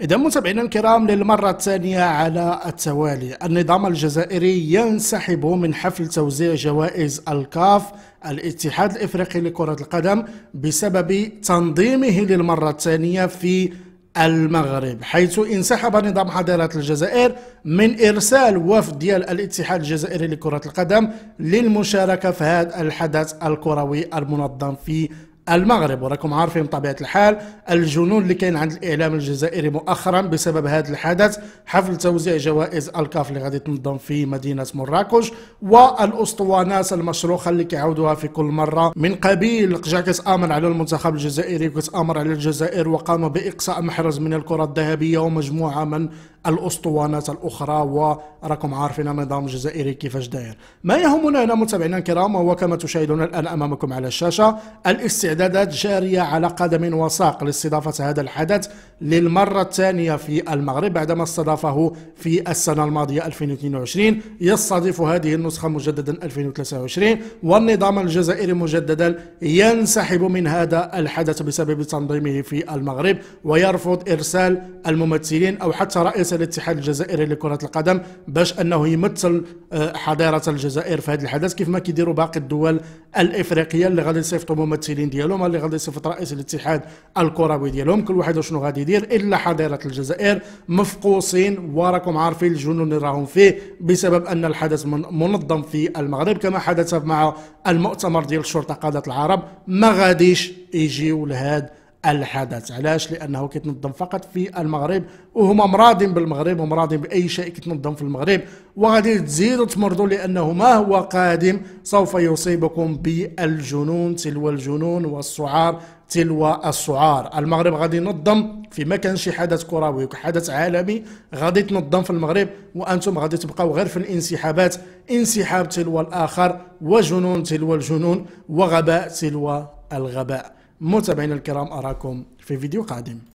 إذا متابعينا الكرام للمرة الثانية على التوالي النظام الجزائري ينسحب من حفل توزيع جوائز الكاف الاتحاد الإفريقي لكرة القدم بسبب تنظيمه للمرة الثانية في المغرب حيث انسحب نظام حضارة الجزائر من إرسال وفد ديال الاتحاد الجزائري لكرة القدم للمشاركة في هذا الحدث الكروي المنظم في المغرب وراكم عارفين بطبيعه الحال الجنون اللي كاين عند الاعلام الجزائري مؤخرا بسبب هذا الحدث حفل توزيع جوائز الكاف اللي غادي تنظم في مدينه مراكش والاسطوانات المشروخه اللي كيعاودوها في كل مره من قبيل قجع كتامر على المنتخب الجزائري وكتامر على الجزائر وقام باقصاء محرز من الكره الذهبيه ومجموعه من الاسطوانات الاخرى وراكم عارفين النظام الجزائري كيفاش داير ما يهمنا هنا متابعينا الكرام وكما كما تشاهدون الان امامكم على الشاشه الاستعداد الاستعدادات جارية على قدم وساق لاستضافة هذا الحدث للمرة الثانية في المغرب بعدما استضافه في السنة الماضية 2022 يستضيف هذه النسخة مجددا 2023 والنظام الجزائري مجددا ينسحب من هذا الحدث بسبب تنظيمه في المغرب ويرفض إرسال الممثلين أو حتى رئيس الاتحاد الجزائري لكرة القدم باش أنه يمثل آه، حضاره الجزائر في هذا الحدث كيف ما كيديروا باقي الدول الافريقيه اللي غادي يصيفطوا ممثلين ديالهم اللي غادي يصيفط رئيس الاتحاد الكروي ديالهم كل واحد شنو غادي يدير الا حضاره الجزائر مفقوصين وراكم عارفين الجنون اللي راهم فيه بسبب ان الحدث منظم في المغرب كما حدث مع المؤتمر ديال الشرطه قاده العرب ما غاديش يجيو لهذا الحدث علاش لانه كيتنظم فقط في المغرب وهما مراضين بالمغرب ومراضين باي شيء كيتنظم في المغرب وغادي تزيدوا تمرضوا لانه ما هو قادم سوف يصيبكم بالجنون تلو الجنون والسعار تلو السعار المغرب غادي ينظم في ما كان شي حدث كروي حدث عالمي غادي تنظم في المغرب وانتم غادي تبقاو غير في الانسحابات انسحاب تلو الاخر وجنون تلو الجنون وغباء تلو الغباء متابعينا الكرام أراكم في فيديو قادم